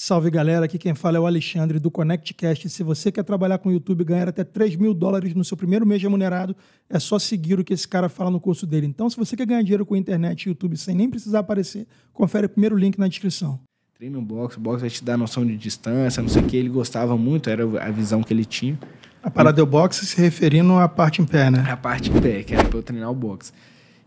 Salve galera, aqui quem fala é o Alexandre do ConnectCast. Se você quer trabalhar com o YouTube e ganhar até 3 mil dólares no seu primeiro mês remunerado, é só seguir o que esse cara fala no curso dele. Então, se você quer ganhar dinheiro com internet e YouTube sem nem precisar aparecer, confere o primeiro link na descrição. Treine um box, o vai te dar noção de distância, não sei o que. Ele gostava muito, era a visão que ele tinha. A parada do é boxe se referindo à parte em pé, né? A parte em pé, que era pra eu treinar o boxe.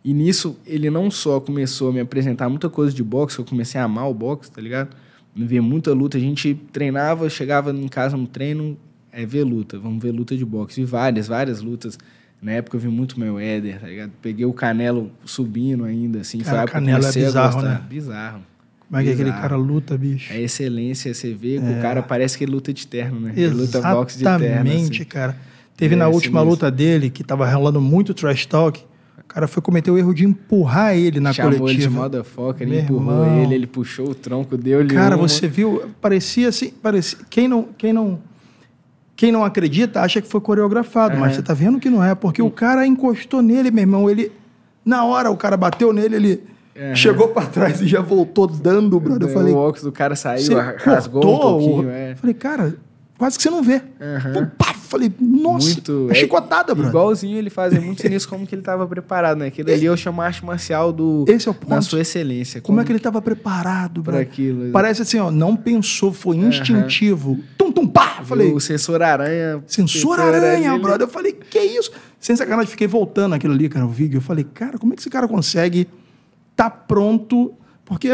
E nisso, ele não só começou a me apresentar muita coisa de boxe, eu comecei a amar o boxe, tá ligado? ver muita luta. A gente treinava, chegava em casa no treino, é ver luta, vamos ver luta de boxe. Vi várias, várias lutas. Na época eu vi muito meu Éder, tá ligado? Peguei o Canelo subindo ainda, assim. Cara, o Canelo é bizarro, né? Bizarro. Como é que é aquele cara luta, bicho? A é excelência, você vê que é. o cara parece que ele luta de terno, né? ele luta boxe de terno. Exatamente, assim. cara. Teve é, na última luta dele, que tava rolando muito trash talk, o cara foi cometer o erro de empurrar ele na Chamou coletiva. Chamou ele de motherfucker, ele Meu empurrou irmão. ele, ele puxou o tronco, deu-lhe Cara, uma. você viu? Parecia assim, parecia... Quem não... Quem não quem não acredita acha que foi coreografado, é. mas você tá vendo que não é, porque o cara encostou nele, meu irmão. Ele, na hora, o cara bateu nele, ele é. chegou para trás e já voltou dando, brother. Eu falei, o óculos do cara saiu, rasgou um pouquinho. O... É. Falei, cara, quase que você não vê. Uhum. Pum, pá, Falei, nossa, muito, tá é chicotada, é, Igualzinho ele faz, é muito sinistro como que ele tava preparado, né? Aquilo é. ali é o chamar arte marcial do, Esse é o ponto. da sua excelência. Como, é como é que ele tava preparado para aquilo? Né? Parece assim, ó, não pensou, foi instintivo. Tum, tum, pá! Falei, o sensor aranha. Sensor aranha, né? brother. Eu falei, que isso? Sem sacanagem, fiquei voltando aquilo ali, cara, o vídeo. Eu falei, cara, como é que esse cara consegue tá pronto? Porque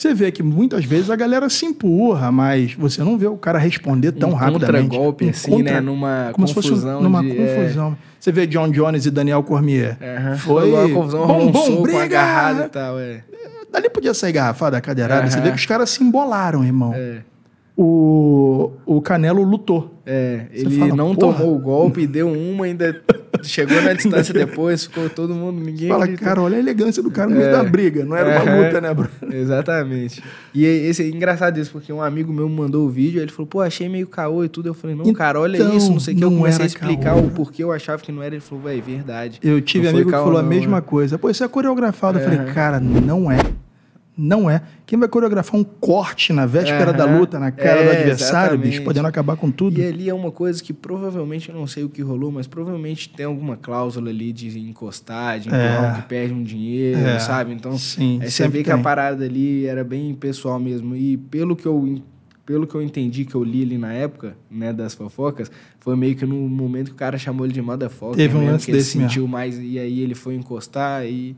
você vê que muitas vezes a galera se empurra, mas você não vê o cara responder tão um rapidamente. Contra golpe, um assim, contra, né? Numa como confusão. Se fosse numa de, é. confusão. Você vê John Jones e Daniel Cormier. Uhum. Foi. Foi uma confusão, bom, bom, briga! Agarrada e tal, é. é. Dali podia sair garrafada, cadeirada. Uhum. Você vê que os caras se embolaram, irmão. É o, o Canelo lutou. É, Você ele fala, não tomou o golpe, deu uma, ainda Chegou na distância depois, ficou todo mundo, ninguém. Fala, acredita. cara, olha a elegância do cara no meio é. da briga. Não era é. uma luta, né, Bruno? Exatamente. E esse, é engraçado isso, porque um amigo meu mandou o vídeo, ele falou, pô, achei meio caô e tudo. Eu falei, não, cara, olha então, isso, não sei o que. Eu comecei a explicar caô. o porquê eu achava que não era. Ele falou, é verdade. Eu tive não amigo que falou não, a mesma né? coisa. Pô, isso é coreografado. Eu falei, cara, não é não é. Quem vai coreografar um corte na véspera uhum. da luta, na cara é, do adversário, exatamente. bicho, podendo acabar com tudo. E ali é uma coisa que provavelmente, eu não sei o que rolou, mas provavelmente tem alguma cláusula ali de encostar, de empurrar é. um que perde um dinheiro, é. sabe? Então, Sim, aí você vê tem. que a parada ali era bem pessoal mesmo. E pelo que eu pelo que eu entendi que eu li ali na época, né, das fofocas, foi meio que no momento que o cara chamou ele de motherfucker. Teve um lance que ele desse sentiu mesmo. mais e aí ele foi encostar e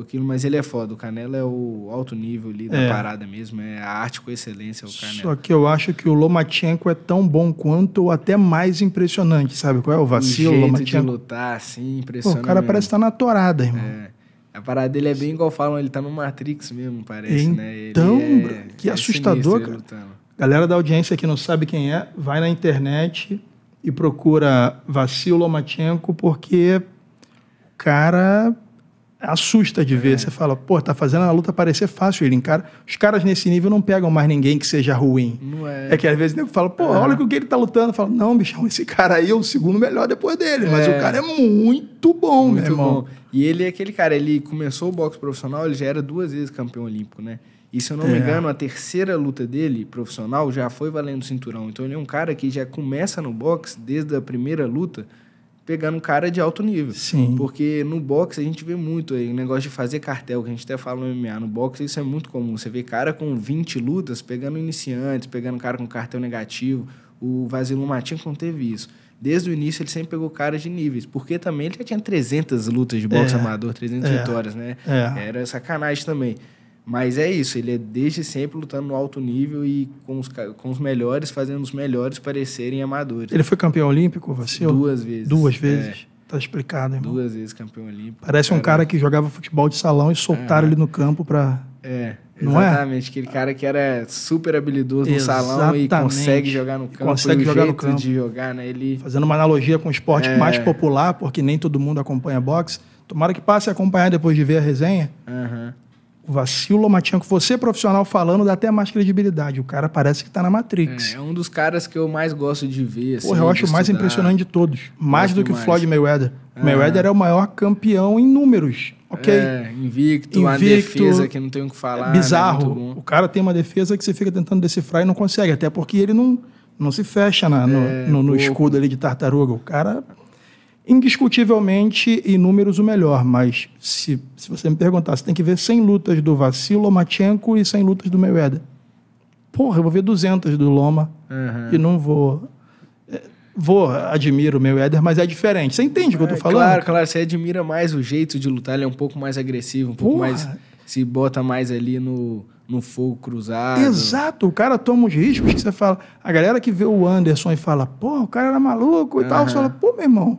aquilo, mas ele é foda. O Canelo é o alto nível ali da é. parada mesmo, é a arte com excelência o Canelo. Só que eu acho que o Lomachenko é tão bom quanto ou até mais impressionante, sabe qual é o vacilo? O Lomachenko de lutar assim, impressionante. O cara mesmo. parece estar tá na torada, irmão. É. A parada dele é bem igual falam, ele tá no Matrix mesmo, parece, então, né? Então, é, que é assustador, cara. Galera da audiência que não sabe quem é, vai na internet e procura Vassil Lomachenko porque o cara assusta de ver. É. Você fala, pô, tá fazendo a luta parecer fácil. Ele encara. Os caras nesse nível não pegam mais ninguém que seja ruim. É. é. que às vezes eu falo, pô, é. olha o que ele tá lutando. Fala, não, bichão, esse cara aí é o segundo melhor depois dele. Mas é. o cara é muito bom, muito meu irmão. Bom. E ele é aquele cara, ele começou o boxe profissional, ele já era duas vezes campeão olímpico, né? E se eu não me é. engano, a terceira luta dele, profissional, já foi valendo cinturão. Então ele é um cara que já começa no boxe desde a primeira luta pegando um cara de alto nível. Sim. Porque no boxe a gente vê muito aí, o negócio de fazer cartel, que a gente até fala no MMA. No boxe isso é muito comum. Você vê cara com 20 lutas pegando iniciantes, pegando cara com cartel negativo. O Vasilo Matinho teve isso. Desde o início ele sempre pegou caras de níveis, porque também ele já tinha 300 lutas de boxe é, amador, 300 é, vitórias, né? É. Era sacanagem também. Mas é isso, ele é desde sempre lutando no alto nível e com os, com os melhores, fazendo os melhores parecerem amadores. Ele foi campeão olímpico, Vassil? Duas vezes. Duas é. vezes? É. Tá explicado, irmão. Duas vezes campeão olímpico. Parece um cara que jogava futebol de salão e soltaram é. ele no campo pra... É, não é? exatamente. É? Aquele cara que era super habilidoso exatamente. no salão e consegue jogar no campo. E consegue jogar no campo. de jogar, né? Ele... Fazendo uma analogia com o esporte é. mais popular, porque nem todo mundo acompanha boxe. Tomara que passe a acompanhar depois de ver a resenha. Uhum. Vacilo que você profissional falando, dá até mais credibilidade. O cara parece que tá na Matrix. É, é um dos caras que eu mais gosto de ver. Assim, Porra, eu acho o mais impressionante de todos. Mais do que o Floyd Mayweather. Ah. Mayweather é o maior campeão em números. Ok. É, invicto, invicto, uma defesa que não tem o que falar. É bizarro. Né? O cara tem uma defesa que você fica tentando decifrar e não consegue. Até porque ele não, não se fecha na, no, é, no, no escudo ali de tartaruga. O cara indiscutivelmente em números o melhor, mas se, se você me perguntar, você tem que ver 100 lutas do Vacilo Lomachenko e 100 lutas do Mayweather. Porra, eu vou ver 200 do Loma uhum. e não vou... É, vou, admiro o Mayweather, mas é diferente. Você entende o é, que eu tô é, falando? Claro, claro. Você admira mais o jeito de lutar. Ele é um pouco mais agressivo, um pouco Porra. mais... Se bota mais ali no, no fogo cruzado. Exato, o cara toma os riscos que você fala. A galera que vê o Anderson e fala, pô, o cara era maluco e uhum. tal, você uhum. fala, pô, meu irmão,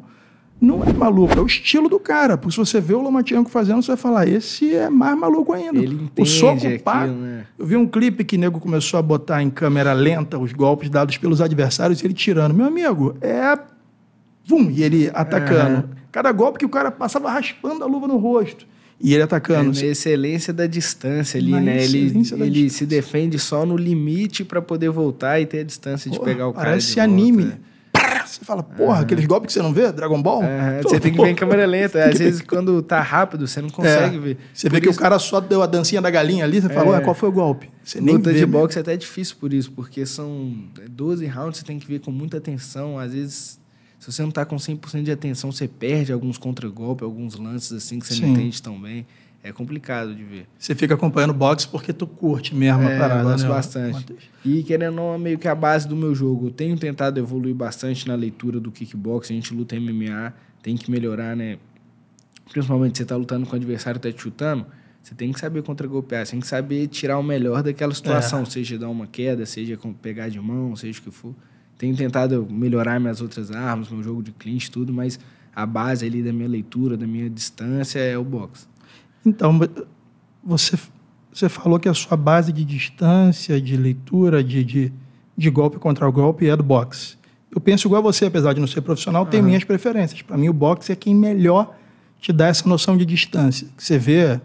não é maluco, é o estilo do cara. Porque se você vê o Lomachenko fazendo, você vai falar, esse é mais maluco ainda. Ele entende o soco aquilo, pá, né? Eu vi um clipe que o nego começou a botar em câmera lenta os golpes dados pelos adversários e ele tirando. Meu amigo, é... Vum, e ele atacando. Uhum. Cada golpe que o cara passava raspando a luva no rosto. E ele atacando. É, na excelência da distância ali, na né? Ele, ele se defende só no limite para poder voltar e ter a distância de pegar o cara. Parece de volta, anime. Né? Você fala, porra, uhum. aqueles golpes que você não vê, Dragon Ball? Uhum. você tem que ver em câmera lenta. Às vezes, quando tá rápido, você não é. consegue é. ver. Você por vê isso... que o cara só deu a dancinha da galinha ali, você é. falou, qual foi o golpe? Você nem Luta vê, de né? boxe é até difícil por isso, porque são 12 é, rounds, você tem que ver com muita atenção. Às vezes, se você não tá com 100% de atenção, você perde alguns contra-golpes, alguns lances assim que você Sim. não entende tão bem é complicado de ver. Você fica acompanhando boxe porque tu curte mesmo é, a parada, eu gosto né? bastante. E querendo ou não, é meio que a base do meu jogo. Eu tenho tentado evoluir bastante na leitura do kickbox, a gente luta MMA, tem que melhorar, né? Principalmente você tá lutando com o adversário tá te chutando, você tem que saber contra-golpear, você tem que saber tirar o melhor daquela situação, é. seja dar uma queda, seja pegar de mão, seja o que for. Tenho tentado melhorar minhas outras armas, meu jogo de clinch, tudo, mas a base ali da minha leitura, da minha distância é o boxe. Então, você, você falou que a sua base de distância, de leitura, de, de, de golpe contra o golpe é do boxe. Eu penso igual a você, apesar de não ser profissional, uhum. tenho minhas preferências. Para mim, o boxe é quem melhor te dá essa noção de distância. você vê, é, é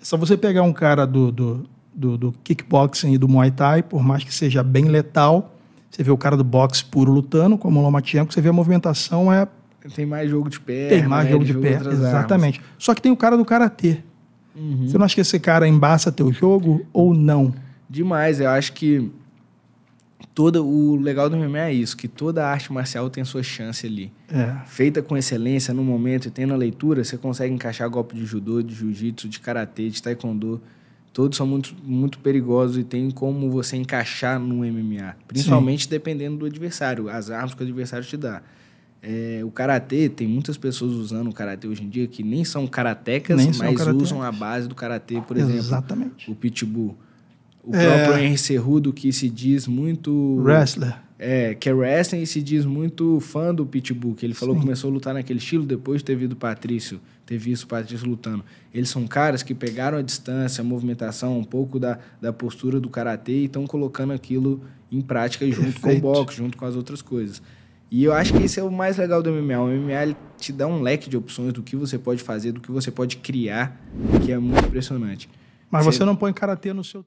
só você pegar um cara do, do, do, do kickboxing e do muay thai, por mais que seja bem letal, você vê o cara do boxe puro lutando, como o Lomachenko, você vê a movimentação é tem mais jogo de pé. Tem mais né? jogo de, de pé, exatamente. Armas. Só que tem o cara do karatê, Uhum. Você não acha que esse cara embaça teu jogo ou não? Demais, eu acho que toda o legal do MMA é isso, que toda arte marcial tem sua chance ali. É. Feita com excelência no momento e tendo a leitura, você consegue encaixar golpe de judô, de jiu-jitsu, de karatê, de taekwondo. Todos são muito, muito perigosos e tem como você encaixar no MMA, principalmente Sim. dependendo do adversário, as armas que o adversário te dá. É, o karatê, tem muitas pessoas usando o karatê hoje em dia que nem são karatecas, nem mas são karatecas. usam a base do karatê, por exemplo. Exatamente. O pitbull. O é... próprio Henry Cerrudo, que se diz muito. Wrestler. É, que é wrestling e se diz muito fã do pitbull, que ele falou que começou a lutar naquele estilo depois de ter visto o Patrício, ter visto o Patrício lutando. Eles são caras que pegaram a distância, a movimentação, um pouco da, da postura do karatê e estão colocando aquilo em prática junto Perfeito. com o boxe, junto com as outras coisas. E eu acho que esse é o mais legal do MMA. O MMA te dá um leque de opções do que você pode fazer, do que você pode criar, que é muito impressionante. Mas você, você não põe karatê no seu.